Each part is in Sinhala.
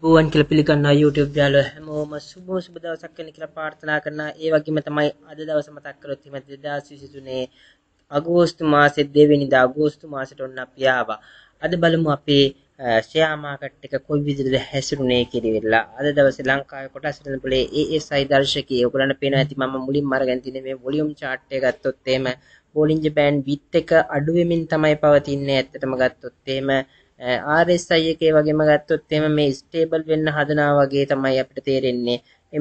බෝවන් කියල පිළිගන්න YouTube යාල හැමෝම සුබෝ සුබ දවසක් වෙන කියලා ප්‍රාර්ථනා කරනවා. ඒ වගේම තමයි අද දවස මතක් කරොත් එහෙම 2023 අගෝස්තු මාසේ දෙවෙනිදා අගෝස්තු මාසෙට ඔන්න අපි ආවා. අද බලමු අපේ ෂෙයා මාකට් එක කොයි විදිහටද හැසිරුණේ කියලා. අද දවසේ ලංකාවේ කොටස් වෙන පොලේ ASI දර්ශකී ඔයගොල්ලන් පේනවා ඇති මම මුලින්ම අරගෙන තියෙන මේ වොලියුම් chart එක ගත්තොත් එහෙම බෝලින්ජ් බෑන්ඩ් විත් එක අඩු වෙමින් තමයි පවතින්නේ. ඇත්තටම ගත්තොත් එහෙම RSI එකේ වගේම ගත්තොත් එහෙම මේ ස්ටේබල් වෙන්න හදනවා වගේ තමයි අපිට තේරෙන්නේ.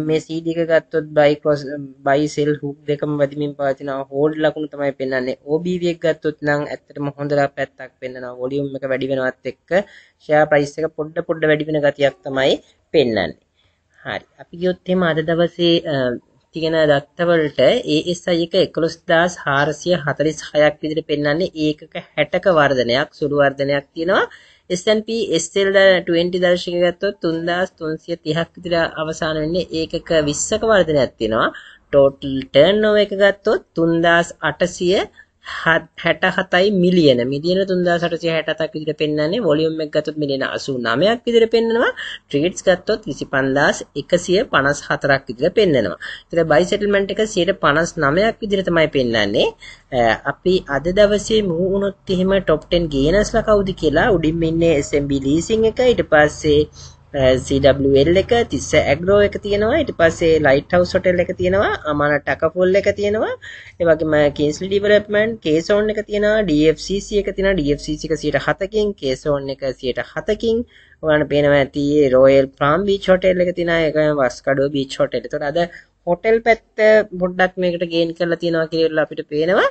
මේ CD එක ගත්තොත් buy cross buy sell hook දෙකම වැඩිමින් පවතිනවා hold ලකුණු තමයි පෙන්වන්නේ. OBV එක ගත්තොත් නම් ඇත්තටම හොඳලා පැත්තක් පෙන්වනවා. volume එක වැඩි වෙනවත් එක්ක share price එක පොඩ පොඩ වැඩි වෙන ගතියක් තමයි පෙන්වන්නේ. හරි. අපි ගියොත් එහෙම අද දවසේ තියෙන දත්ත වලට ASI එක 11446ක් විදිහට පෙන්වන්නේ ඒකක 60ක වර්ධනයක් සුළු වර්ධනයක් තියෙනවා. S&P SL 20 දර්ශකය ගත්තොත් 3330ක් විතර අවසන් වෙන්නේ ඒකක 20ක වර්ධනයක් තියෙනවා. ටෝටල් ටර්න් ඕව එක ගත්තොත් 3800 හැට හතයි මිලියන මිලියන තුන්දාසටසිය හැටතක් විදිර පෙන්න්නේ වොලියම් එක් ගතත් මිලියන අසු නමයක් විදිර පෙන්නවා ට්‍රීට්ස් ගත්තොත් විසි පන්දාස් එකසිය පනස් හතරක් විදිර පෙන්න්නනවා තර බයිසටල්මට එක සියට පනස් නමයක් විදිරතමයි පෙන්න්නන්නේ අපි අද දවසේ මූුණොත් එහෙම ටොප්ටෙන් ගේනස්ල කවුදි කියලා උඩින් ඉන්නේ එසම්බි ලීසින් එක ඉට පස්සේ CWL එක 30 ඇග්‍රෝ එක තියෙනවා ඊට පස්සේ ලයිට් හවුස් හොටෙල් එක තියෙනවා අමාන ටකපොල් එක තියෙනවා ඒ වගේම කේන්ස්ලි ඩිවලොප්මන්ට් කේසෝන් එක තියෙනවා DFCC එක තියෙනවා DFCC එක 107කින් කේසෝන් එක 107කින් ඔයාලට පේනවා ඇති රෝයල් ප්‍රාම් බීච් හොටෙල් එක තියෙනවා ඒක වස්කඩෝ බීච් හොටෙල්. ඒතකොට අද හොටෙල් පැත්ත පොඩ්ඩක් මේකට ගේන් කරලා තියෙනවා කියලා අපිට පේනවා.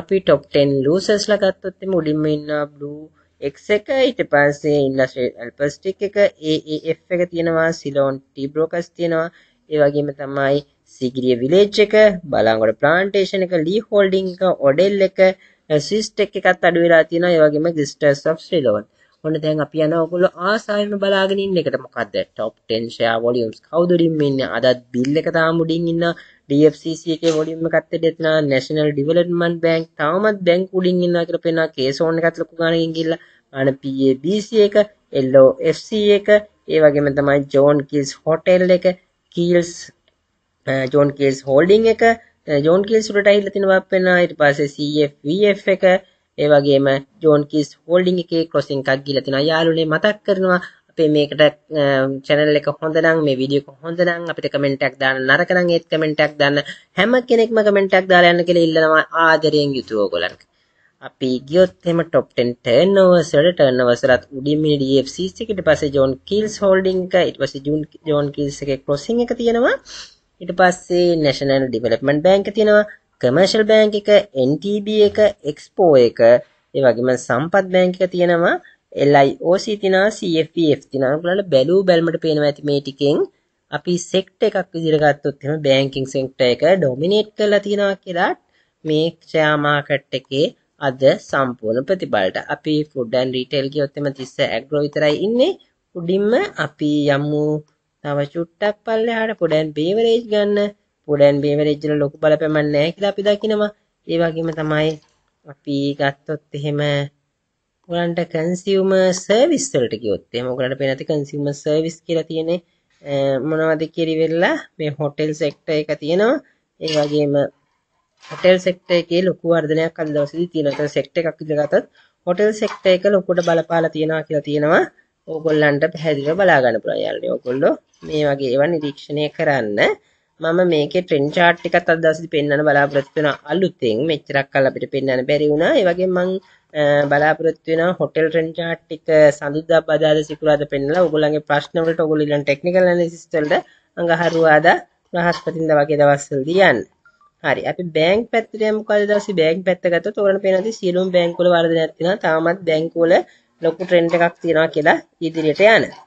අපි ටොප් 10 ලූසර්ස්ලා ගත්තොත් එමු උඩින්ම ඉන්න බ්ලූ එක් එක ඊට පස්සේ ඉන්ලස්ට්‍රේට් ඇල්පස්ටික් එක AAF එක තියෙනවා සිලෝන් ටීබ්‍රෝකස් තියෙනවා ඒ වගේම තමයි සිගිරිය විලේජ් එක බලාංගොඩ ප්ලාන්ටේෂන් එක ලී හෝල්ඩින් එක ඔඩෙල් එක ස්විස්ට් එක එකත් අඩු වෙලා තියෙනවා ඒ වගේම ගිස්ටර්ස් ඔෆ් ශ්‍රී ලෝන් ඔන්න දැන් අපි යනවා ඔයගොල්ලෝ ආසාවෙන් බලාගෙන ඉන්න එකට මොකද්ද টপ 10 share volumes කවුද උඩින් මෙන්න අදත් බිල් එක තාම උඩින් ඉන්නවා DFCC එකේ වොලියුම් එකත් ඇදෙත් නා National Development Bank තාමත් බැංකු උඩින් ඉන්නවා කියලා පේනවා කේසෝන් එකත් ලොකු ගානකින් ගිහිල්ලා අන PABC එක LOFC එක ඒ වගේම තමයි ජෝන් කිල්ස් හොටෙල් එක කිල්ස් ජෝන් කිල්ස් හෝල්ඩින් එක ජෝන් කිල්ස් උඩට ඇවිල්ලා තිනවා වෙනවා ඊට පස්සේ CFVF එක ඒ වගේම ජෝන් කිල්ස් හෝල්ඩින් එකේ ක්‍රොසින් එකක් ගිහලා තිනවා යාළුවනේ මතක් කරනවා අපේ මේකට channel එක හොඳ නම් මේ වීඩියෝ එක හොඳ නම් අපිට comment එකක් දාන්න නරක නම් ඒත් comment එකක් දාන්න හැම කෙනෙක්ම comment එකක් දාලා යන්න කියලා ඉල්ලනවා ආදරයෙන් යුතුව ඔයගොල්ලන්ට. අපි ගියොත් එහෙම top 10 turnovers වල turnovers වලත් උඩින් මිනි DFCs එකට පස්සේ John Keels holding එක ඊට පස්සේ John Keels එකේ crossing එක තියෙනවා. ඊට පස්සේ National Development Bank තියෙනවා. Commercial Bank එක, NTB එක, Expo එක, ඒ වගේම සම්පත් බැංක එක තියෙනවා. LIOC තිනා CFPF තිනා ඔයගොල්ලන්ට බැලූ බැලමට පේනවා ඇති මේ ටිකෙන් අපි සෙක්ටර් එකක් විදිහට ගත්තොත් එහෙම බැංකින් සෙක්ටර් එක ඩොමිනේට් කරලා තිනවා කියලා මේ ෂෙයා මාකට් එකේ අද සම්පූර්ණ ප්‍රතිඵලට අපි ෆුඩ් ඇන්ඩ් රීටේල් කියොත් එම 30 ඇග්‍රෝ විතරයි ඉන්නේ උඩින්ම අපි යමු තව චුට්ටක් පල්ලෙහාට ෆුඩ් ඇන්ඩ් බීවරේජ් ගන්න ෆුඩ් ඇන්ඩ් බීවරේජ් වල ලොකු බලපෑමක් නැහැ කියලා අපි දකිනවා ඒ වගේම තමයි අපි ගත්තොත් එහෙම ඔයගලන්ට කන්සියුමර් සර්විස් වලට ගියොත් එහෙම ඔයගලන්ට පේන ඇති කන්සියුමර් සර්විස් කියලා තියෙන්නේ මොනවද කිරිවෙලා මේ හොටෙල් සෙක්ටර් එක තියෙනවා ඒ වගේම හොටෙල් සෙක්ටර් එකේ ලොකු වර්ධනයක් අද දවසේදී තියෙනවා. ඒක සෙක්ටර් එකක් විදිහට හොටෙල් සෙක්ටර් එක ලොකුට බලපාලා තියෙනවා කියලා තියෙනවා. ඕගොල්ලන්ට පැහැදිලිව බලා ගන්න පුළුවන් යාළුවනේ. ඕගොල්ලෝ මේ වගේ ඒවා නිරීක්ෂණය කරන්න මම මේකේ ට්‍රෙන්ඩ් chart එකත් අද දවසේදී පෙන්වන්න බලාපොරොත්තු වෙනවා අලුතෙන් මෙච්චරක් කල් අපිට පෙන්වන්න බැරි වුණා ඒ වගේම මම බලාපොරොත්තු වෙනවා හොටෙල් ට්‍රෙන්ඩ් chart එක සඳුදා බදාදා සිකුරාදා පෙන්වලා ඔයගොල්ලන්ගේ ප්‍රශ්න වලට ඔයගොල්ලෝ ඊළඟ ටෙක්නිකල් ඇනලිසිස් වලට අඟහරුවාදා බ්‍රහස්පතින්දා වගේ දවස්වලදී යන්න. හරි අපි බැංක් පැත්තට යමු කල් දවසේ බැංක් පැත්ත ගත්තොත් ඔයගොල්ලන්ට පේනවා සියලුම බැංකුවල වර්ධනයක් තියෙනවා තාමත් බැංකුවල ලොකු ට්‍රෙන්ඩ් එකක් තියෙනවා කියලා ඉදිරියට යනවා.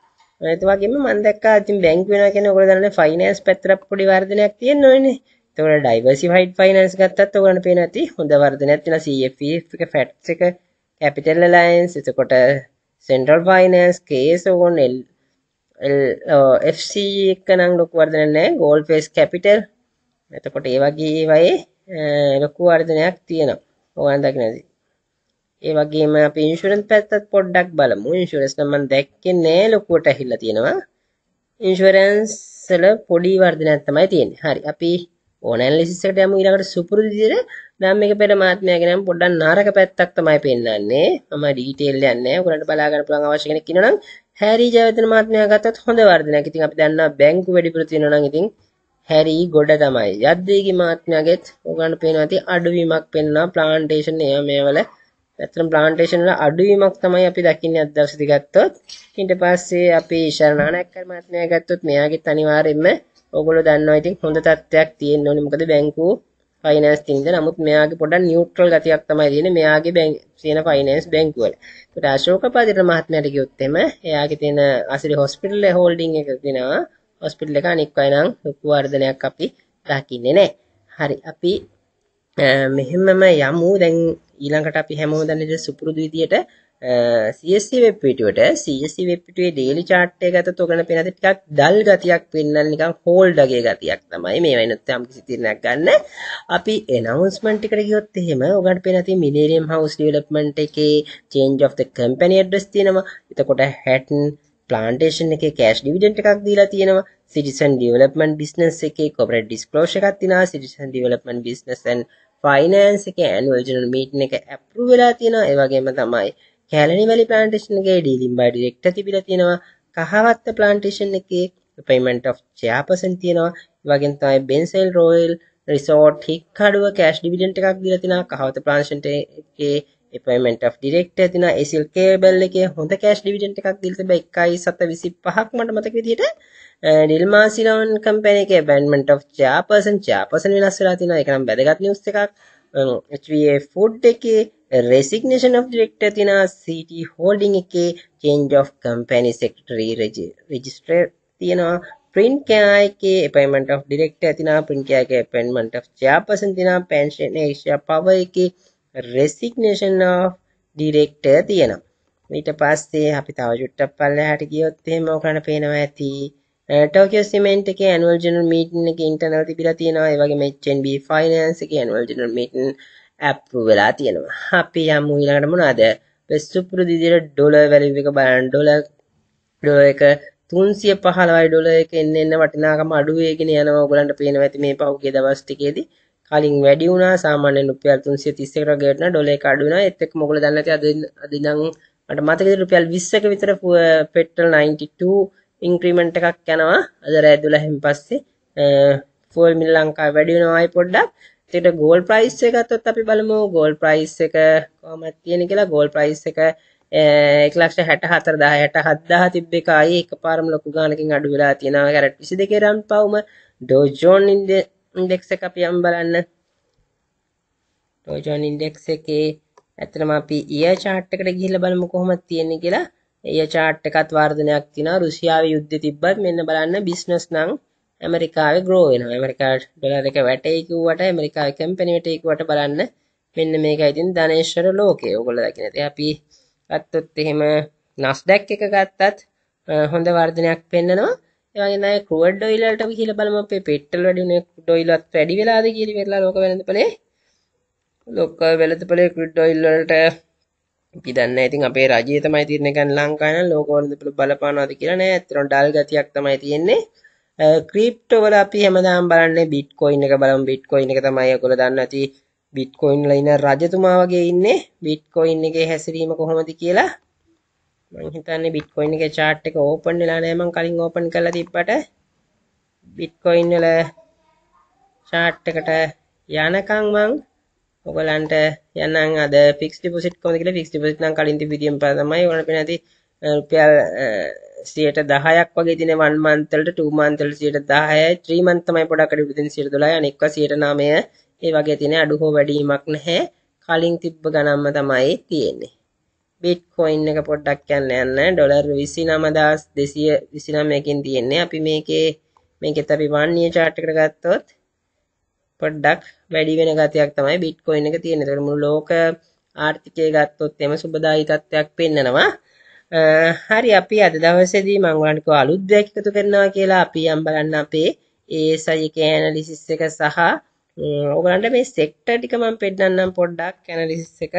ඒත් වගේම මම දැක්කා ඉතින් බැංකු වෙනවා කියන්නේ ඔයගොල්ලෝ දන්නවනේ ෆයිනෑන්ස් පැත්තට පොඩි වර්ධනයක් තියෙනවනේ. ඒතකොට ඩයිවර්සිෆයිඩ් ෆයිනෑන්ස් ගත්තත් ඔයගොල්ලන්ට පේනවා ඇති හොඳ වර්ධනයක් තියෙනවා CFEF එක ෆැට්ස් එක කැපිටල් ඇලයන්ස් එතකොට සෙන්ට්‍රල් ෆයිනෑන්ස් කේස් ඕගොල්ලෝ FC එක නම් ලොකු වර්ධනයක් නැහැ. ගෝල්ඩ් ෆේස් කැපිටල් එතකොට ඒ වගේ ඒවායේ uh, ලොකු වර්ධනයක් තියෙනවා. ඔයගොල්ලන් දකින්න ඇති. ඒ වගේම අපි ඉන්ශුරන්ස් පැත්තත් පොඩ්ඩක් බලමු. ඉන්ෂුරන්ස් නම් මම දැක්කේ නෑ ලොකුවට ඇහිලා තියෙනවා. ඉන්ෂුරන්ස් වල පොඩි වර්ධනයක් තමයි තියෙන්නේ. හරි. අපි ඕනැලිසිස් එකට යමු ඊළඟට සුපුරුදු විදිහට නම් මේක පෙර මාත්මයාගෙන නම් පොඩ්ඩක් නරක පැත්තක් තමයි පෙන්වන්නේ. මම ඩීටේල් යන්නේ. උගලන්ට බලා ගන්න පුළුවන් අවශ්‍ය කෙනෙක් ඉන්නනම් හැරි ජයවර්ධන මහත්මයා ගත්තත් හොඳ වර්ධනයක්. ඉතින් අපි දන්නා බැංකු වැඩිපුර තියෙනවා නම් ඉතින් හැරි ගොඩ තමයි. යද්දීගේ මහත්මයාගෙත් උගලන්ට පේනවා ඇති අඩුවීමක් පෙන්වනවා ප්ලාන්ටේෂන් ඒවා මේවල ඇත්තටම ප්ලාන්ටේෂන් වල අඩුවීමක් තමයි අපි දකින්නේ අද දවසේදී ගත්තොත්. ඊට පස්සේ අපි ශරණානක්කර මහත්මයා ගත්තොත් මෙයාගෙත් අනිවාර්යයෙන්ම ඕගොල්ලෝ දන්නවා ඉතින් හොඳ තත්ත්වයක් තියෙන්න ඕනේ. මොකද බැංකුව ෆයිනෑන්ස් තින්ද. නමුත් මෙයාගේ පොඩක් නියුට්‍රල් ගතියක් තමයි තියෙන්නේ මෙයාගේ බැංක් තියෙන ෆයිනෑන්ස් බැංකුව වල. ඒකට අශෝක පදිර මහත්මයාට ගියොත් එම එයාගේ තියෙන අසිරි හොස්පිටල් හෝල්ඩින් එක දෙනවා. හොස්පිටල් එක අනික් අය නම් ලොකු වර්ධනයක් අපි දකින්නේ නැහැ. හරි. අපි මෙහෙමම යමු දැන් ඊළඟට අපි හැමෝම දන්නේ සුපුරුදු විදියට CSC වෙබ් පිටුවට CSC වෙබ් පිටුවේ daily chart එක ගතත් ඔගන පේන දේ ටිකක් dull ගතියක් වෙන්නල් නිකන් hold වගේ ගතියක් තමයි මේ වෙනත් යම් කිසි තීරණයක් ගන්න. අපි announcement එකට ගියොත් එහෙම ඔගන්ට පේන තියෙන Millennium House Development එකේ change of the company address තියෙනවා. එතකොට Hatton plantation එකේ cash dividend එකක් දීලා තියෙනවා. Citizen Development Business එකේ corporate disclosure එකක් තියෙනවා. Citizen Development Business and finance එක ඇනුවල් ජනල් මීටන් එක ඇප්රු වෙලා තියෙනවා ඒවගේම තමයි කැලනි වැලි ප්ලාන්ටේෂන්ගේ ඩීලිම් බයි ඩිරෙක්ට තිබිලා තියෙනවා කහවත්ත ප්ලාන්ටේෂන් එකේ පේමන්ට් of චයාපසන් තියෙනවා වගෙන් තමයි බෙන්සෙල් රෝයල් රිසෝට් හික් කඩුව කෑශ් ඩිවිඩට එකක් දිලතින කහවත ප්‍රාංශන්ටගේ එපොයිමෙන්ට් of ඩිරෙක්ටර් තියෙනවා ACL කේබල් එකේ හොඳ කැෂ් ඩිවිඩන්ඩ් එකක් දීලා තිබ්බා 1.725ක් මට මතක විදිහට ඩිල්මා සිලෝන් කම්පැනි එකේ බෑන්මන්ට් of chairperson chairperson වෙනස් වෙලා තියෙනවා ඒක නම් වැදගත් නිවුස් එකක් HVA food එකේ resignation of director තියෙනවා CT holding එකේ change of company secretary registrar තියෙනවා print කෑයකේ appointment of director තියෙනවා print කෑයකේ appointment of chairperson තියෙනවා pension Asia power එකේ රෙසිග්නේෂන් ඔෆ් ඩිරෙක්ටර් තියෙනවා. ඊට පස්සේ අපි තව චුට්ටක් පල්ලෙහාට ගියොත් එහෙම ඕකන පේනවා ඇති. ටෝකියෝ සිමෙන්ට් එකේ ඇනුවල් ජෙනරල් මීටින් එකේ ඉන්ටර්නල් තිබිලා තියෙනවා. ඒ වගේම HNB ෆයිනෑන්ස් එකේ ඇනුවල් ජෙනරල් මීටින් ඇප්‍රූව් වෙලා තියෙනවා. අපි යමු ඊළඟට මොනවද? සුපුරුදු විදිහට ඩොලර් වැලියු එක බලන්න ඩොලර් ඩොලර් එක තුන්සිය පහළවයි ඩොලර් එක එන්න එන්න වටිනාකම අඩු වෙගෙන යනවා ඔයගලන්ට පේනවා ඇති මේ පහුගිය දවස් ටිකේදී කලින් වැඩි වුණා සාමාන්‍යයෙන් රුපියල් 331කට ගේට් නා ඩොලර් එක අඩු වුණා ඒත් එක්ක මොකද දන්නේ නැති අද අද නම් මට මතකද රුපියල් 20ක විතර පෙට්‍රල් 92 ඉන්ක්‍රීමන්ට් එකක් යනවා අද රෑ 12න් පස්සේ ෆුවල් මිල ලංකාවේ වැඩි වෙනවා අය පොඩ්ඩක් ඒකට ගෝල් ප්‍රයිස් එක ගත්තොත් අපි බලමු ගෝල් ප්‍රයිස් එක කොහොමද තියෙන කියලා ගෝල් ප්‍රයිස් එක 164000 67000 තිබ්බ එක ආයේ එකපාරම ලොකු ගානකින් අඩු වෙලා තියෙනවා කැරට් 22 රන් පවුම ඩෝජ් ජෝන් ඉන්ද ඉන්ඩෙක්ස් එක අපි යම් බලන්න ටෝයි ජොයින් ඉන්ඩෙක්ස් එකේ ඇත්තටම අපි ඊය chart එකට ගිහිල්ලා බලමු කොහොමද තියෙන්නේ කියලා. ඊය chart එකත් වර්ධනයක් තියෙනවා. රුසියාවේ යුද්ධය තිබ්බත් මෙන්න බලන්න බිස්නස් නම් ඇමරිකාවේ grow වෙනවා. ඇමරිකාට ඩොලර් එක වැටේ කිව්වට ඇමරිකාවේ කම්පැනි වැටේ කිව්වට බලන්න මෙන්න මේක ඉතින් ධනේශ්වර ලෝකය. ඕගොල්ලෝ දකින්න. ඉතින් අපි ගත්තොත් එහෙම Nasdaq එක ගත්තත් හොඳ වර්ධනයක් පෙන්නනවා. ඒ වගේ නෑ ක්‍රූඩ් ඔයිල් වලට ගිහිල්ලා බලමු අපේ පෙට්‍රල් වැඩි උනේ ක්‍රූඩ් ඔයිලත් වැඩි වෙලාද කියලා වෙරලා ලෝක වෙළඳපොලේ ලෝක වෙළඳපොලේ ක්‍රූඩ් ඔයිල් වලට අපි දන්නේ ඉතින් අපේ රජය තමයි තීරණය ගන්න ලංකාව නම් ලෝක වෙළඳපොල බලපානවාද කියලා නෑ අතරම ඩල් ගතියක් තමයි තියෙන්නේ ක්‍රීප්ටෝ වල අපි හැමදාම බලන්නේ බිට්කොයින් එක බලමු බිට්කොයින් එක තමයි ඔයගොල්ලෝ දන්න ඇති බිට්කොයින් ලයින රජතුමා වගේ ඉන්නේ බිට්කොයින් එකේ හැසිරීම කොහොමද කියලා මං හිතන්නේ බිට්කොයින් එකේ chart එක open වෙලා නැහැ මං කලින් open කරලා තිබ්බට බිට්කොයින් වල chart එකට යනකම් මං ඔයගලන්ට යනනම් අද fixed deposit කොහොමද කියලා fixed deposit නම් කලින් තිබ්බ විදියම තමයි ඕන වෙන්නේ නැති රුපියල් 10%ක් වගේ තියෙන 1 month වලට 2 month වලට 10යි 3 month තමයි පොඩක් අඩු වෙන 12යි අනෙක්ව 9 ඒ වගේ තියෙන අඩු හෝ වැඩිවීමක් නැහැ කලින් තිබ්බ ගණන්ම තමයි තියෙන්නේ බිට්කොයින් එක පොඩ්ඩක් යන්න යන්න ඩොලර් 29229කින් තියෙන්නේ. අපි මේකේ මේකෙත් අපි වන්නිය chart එකට ගත්තොත් පොඩ්ඩක් වැඩි වෙන ගතියක් තමයි බිට්කොයින් එක තියෙන්නේ. ඒතකොට මුළු ලෝක ආර්ථිකය ගත්තොත් එම සුබදායි තත්ත්වයක් පෙන්නනවා. හරි අපි අද දවසේදී මම ඔයාලට අලුත් දෙයක් එකතු කරනවා කියලා අපි යම් බලන්න අපේ ASI එක ඇනලිසිස් එක සහ ඔයගලන්ට මේ සෙක්ටර් ටික මම පෙන්නන්නම් පොඩ්ඩක් ඇනලිසිස් එක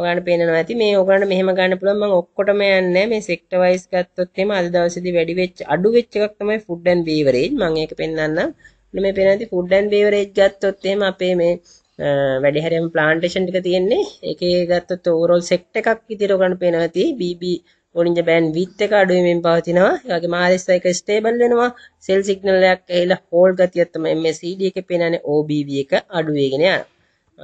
ඔයගලන්ට පේනනවා ඇති මේ ඔයගලන්ට මෙහෙම ගන්න පුළුවන් මම ඔක්කොටම යන්නේ මේ සෙක්ටර් වයිස් ගත්තොත් එහෙම අද දවසේදී වැඩි වෙච්ච අඩු වෙච්ච එකක් තමයි ෆුඩ් ඇන්ඩ් බීවරේජ් මම ඒක පෙන්වන්නම් මේ පේන ඇති ෆුඩ් ඇන්ඩ් බීවරේජ් ගත්තොත් එහෙම අපේ මේ වැඩි හැරෙම ප්ලාන්ටේෂන් ටික තියෙන්නේ ඒකේ ගත්තොත් ඕවරෝල් සෙක්ට් එකක් විදිහට ඔයගලන්ට පේනවා ඇති BB ඔරින්ජ බෑන් විත් එක අඩු වෙමින් පවතිනවා ඒ වගේම RSI එක ස්ටේබල් වෙනවා සෙල් සිග්නල් එකක් ඇහිලා හෝල්ඩ් ගතියක් තමයි MACD එකේ පේනනේ OBV එක අඩු වෙගෙන යනවා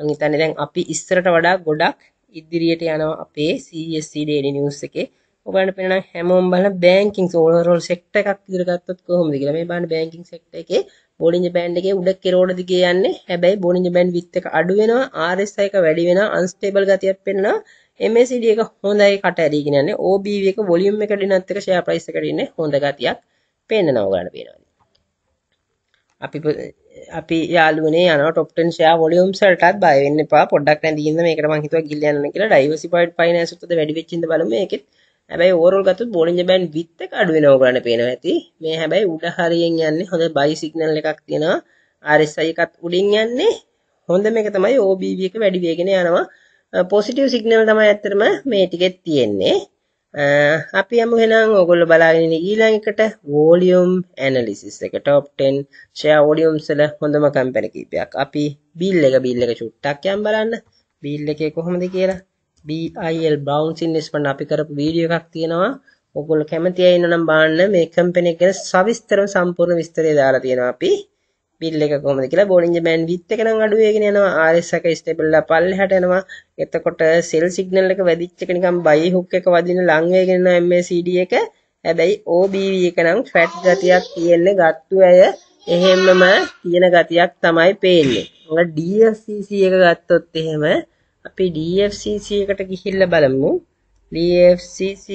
මම හිතන්නේ දැන් අපි ඉස්සරට වඩා ගොඩක් ඉදිරියට යනවා අපේ CSC Daily News එකේ. ඔයගලන්ට පේනවා හැමෝම බලන banking overall sector එකක් විදිහට ගත්තොත් කොහොමද කියලා. මේ බලන්න banking sector එකේ බෝලින්ජ බෑන්ඩ් එකේ උඩ කෙරෝඩ දිගේ යන්නේ. හැබැයි බෝලින්ජ බෑන්ඩ් විත් එක අඩු වෙනවා, RSI එක වැඩි වෙනවා, unstable ගතියක් පෙන්නවා. MACD එක හොඳයි කට ඇරීගෙන යන්නේ. OBV එක volume එක දිනත් එක share price එකට ඉන්නේ හොඳ ගතියක් පේනවා ඔයගලන්ට පේනවා. අපි අපි යාළුවනේ යනවා top 10 share volumes වලටත් බය වෙන්න එපා. පොඩ්ඩක් නැදීින්ද මේකට මම හිතුවා ගිල්ල යනවා කියලා diversified finance උත්තද වැඩි වෙච්ච ඉඳ බලමු මේකෙත්. හැබැයි overall ගත්තොත් Bollinger Band width එක අඩු වෙනවා ඔයගලන්ට පේනවා ඇති. මේ හැබැයි උඩ හරියෙන් යන්නේ හොඳ buy signal එකක් තියෙනවා. RSI එකත් උඩින් යන්නේ. හොඳ මේක තමයි OBV එක වැඩි වෙගෙන යනවා. positive signal තමයි ඇත්තටම මේ ටිකෙත් තියෙන්නේ. Uh, අපි යමු එහෙනම් ඔයගොල්ලෝ බලාගෙන ඉන්න ඊළඟ එකට වොලියුම් ඇනලිසිස් එක টොප් 10 ෂෙයා වොලියුම්ස් වල හොඳම කම්පැනි කීපයක්. අපි බිල් එක බිල් එක චුට්ටක් යන් බලන්න. බිල් එකේ කොහොමද කියලා BIL Browns Investment අපි කරපු වීඩියෝ එකක් තියෙනවා. ඔයගොල්ලෝ කැමති අය ඉන්නනම් බලන්න මේ කම්පැනි ගැන සවිස්තරව සම්පූර්ණ විස්තරය දාලා තියෙනවා අපි. බිල් එක කොහොමද කියලා බෝලින්ජර් මෑන් විත් එක නම් අඩු වෙගෙන යනවා RS එක ස්ටේබල් ලා පල්ලෙහාට යනවා එතකොට සෙල් සිග්නල් එක වැඩිච්ච එක නිකන් බයි හුක් එක වදින ලං වෙගෙන යනවා MACD එක හැබැයි OBV එක නම් ෆැට් ගතියක් තියෙන්නේ ගත්තු අය එහෙමම තියෙන ගතියක් තමයි පේන්නේ. ඔය DFCC එක ගත්තොත් එහෙම අපි DFCC එකට ගිහිල්ලා බලමු. DFCC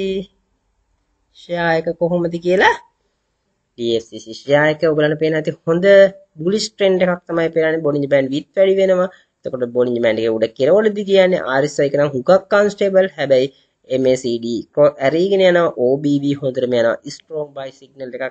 ෂෙයා එක කොහොමද කියලා DSCC ශ්‍රයායක ඔයගලන්ට පේන ඇති හොඳ බුලිෂ් ට්‍රෙන්ඩ් එකක් තමයි පේන්නේ බොලින්ජ් බෑන්ඩ් විත් වැඩි වෙනවා. එතකොට බොලින්ජ් බෑන්ඩ් එකේ උඩ කෙරවලදී කියන්නේ RSI එක නම් හුකක් අන්ස්ටේබල්. හැබැයි MACD ඇරීගෙන යනවා OBV හොඳටම යනවා ස්ට්‍රෝං බයි සිග්නල් එකක්